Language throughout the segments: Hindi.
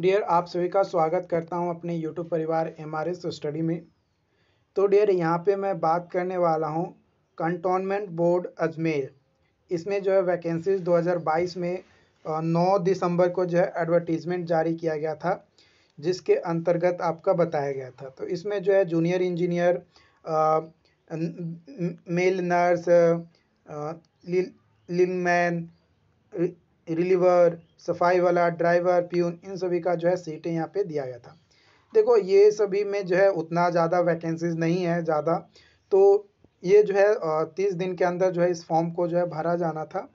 डियर आप सभी का स्वागत करता हूं अपने यूट्यूब परिवार एम आर एस स्टडी में तो डियर यहां पे मैं बात करने वाला हूं कंटोनमेंट बोर्ड अजमेर इसमें जो है वैकेंसीज 2022 में 9 दिसंबर को जो है एडवर्टीज़मेंट जारी किया गया था जिसके अंतर्गत आपका बताया गया था तो इसमें जो है junior engineer male nurse lineman reliever सफाई वाला ड्राइवर प्यून इन सभी का जो है सीटें यहाँ पे दिया गया था देखो ये सभी में जो है उतना ज़्यादा वैकेंसीज नहीं है ज़्यादा तो ये जो है तीस दिन के अंदर जो है इस फॉर्म को जो है भरा जाना था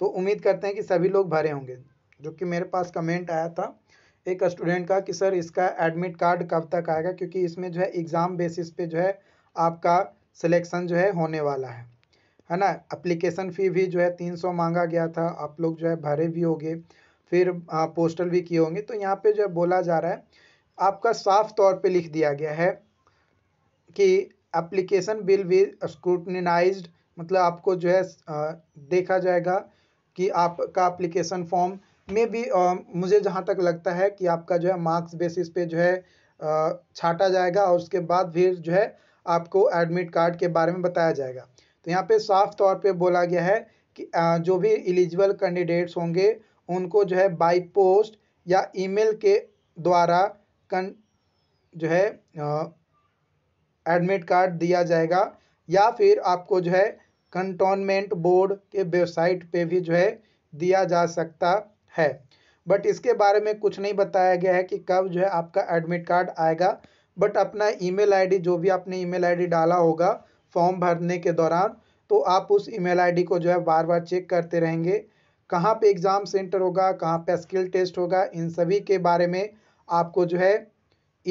तो उम्मीद करते हैं कि सभी लोग भरे होंगे जो कि मेरे पास कमेंट आया था एक स्टूडेंट का कि सर इसका एडमिट कार्ड कब तक आएगा क्योंकि इसमें जो है एग्ज़ाम बेसिस पे जो है आपका सिलेक्शन जो है होने वाला है है ना अप्लीकेशन फ़ी भी जो है तीन सौ मांगा गया था आप लोग जो है भरे भी होंगे फिर आ, पोस्टल भी किए होंगे तो यहाँ पे जो है बोला जा रहा है आपका साफ तौर पे लिख दिया गया है कि एप्लीकेशन बिल भी स्क्रूटनाइज मतलब आपको जो है आ, देखा जाएगा कि आपका अप्लीकेशन फॉर्म में भी आ, मुझे जहाँ तक लगता है कि आपका जो है मार्क्स बेसिस पे जो है छाटा जाएगा और उसके बाद फिर जो है आपको एडमिट कार्ड के बारे में बताया जाएगा तो यहाँ पे साफ तौर पे बोला गया है कि जो भी एलिजिबल कैंडिडेट्स होंगे उनको जो है बाई पोस्ट या ईमेल के द्वारा कन जो है एडमिट कार्ड दिया जाएगा या फिर आपको जो है कंटोनमेंट बोर्ड के वेबसाइट पे भी जो है दिया जा सकता है बट इसके बारे में कुछ नहीं बताया गया है कि कब जो है आपका एडमिट कार्ड आएगा बट अपना ईमेल आईडी जो भी आपने ईमेल आईडी डाला होगा फॉर्म भरने के दौरान तो आप उस ईमेल आईडी को जो है बार बार चेक करते रहेंगे कहाँ पे एग्ज़ाम सेंटर होगा कहाँ पे स्किल टेस्ट होगा इन सभी के बारे में आपको जो है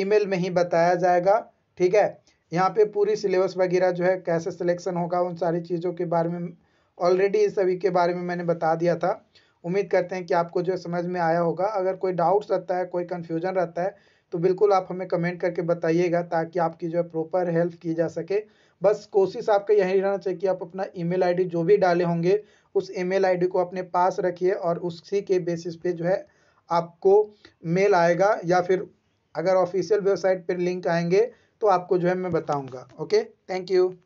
ईमेल में ही बताया जाएगा ठीक है यहाँ पे पूरी सिलेबस वगैरह जो है कैसे सिलेक्शन होगा उन सारी चीज़ों के बारे में ऑलरेडी इन सभी के बारे में मैंने बता दिया था उम्मीद करते हैं कि आपको जो है समझ में आया होगा अगर कोई डाउट्स रहता है कोई कन्फ्यूजन रहता है तो बिल्कुल आप हमें कमेंट करके बताइएगा ताकि आपकी जो है प्रॉपर हेल्प की जा सके बस कोशिश आपका यही रहना चाहिए कि आप अपना ईमेल आईडी जो भी डाले होंगे उस ईमेल आईडी को अपने पास रखिए और उसी के बेसिस पे जो है आपको मेल आएगा या फिर अगर ऑफिशियल वेबसाइट पर लिंक आएंगे तो आपको जो है मैं बताऊँगा ओके थैंक यू